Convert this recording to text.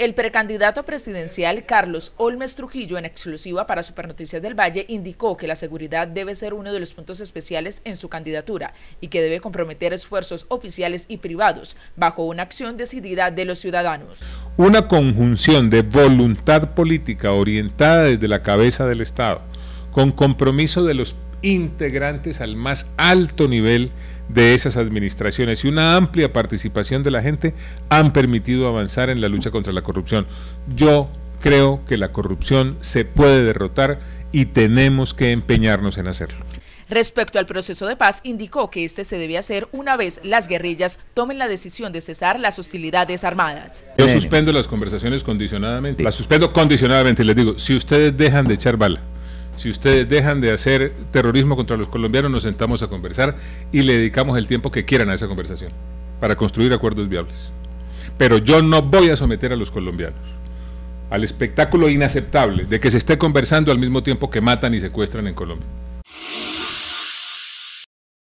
El precandidato presidencial Carlos Olmes Trujillo, en exclusiva para Supernoticias del Valle, indicó que la seguridad debe ser uno de los puntos especiales en su candidatura y que debe comprometer esfuerzos oficiales y privados bajo una acción decidida de los ciudadanos. Una conjunción de voluntad política orientada desde la cabeza del Estado con compromiso de los integrantes al más alto nivel de esas administraciones y una amplia participación de la gente han permitido avanzar en la lucha contra la corrupción. Yo creo que la corrupción se puede derrotar y tenemos que empeñarnos en hacerlo. Respecto al proceso de paz, indicó que este se debe hacer una vez las guerrillas tomen la decisión de cesar las hostilidades armadas. Yo suspendo las conversaciones condicionadamente. Las suspendo condicionadamente les digo, si ustedes dejan de echar bala, si ustedes dejan de hacer terrorismo contra los colombianos, nos sentamos a conversar y le dedicamos el tiempo que quieran a esa conversación para construir acuerdos viables. Pero yo no voy a someter a los colombianos al espectáculo inaceptable de que se esté conversando al mismo tiempo que matan y secuestran en Colombia.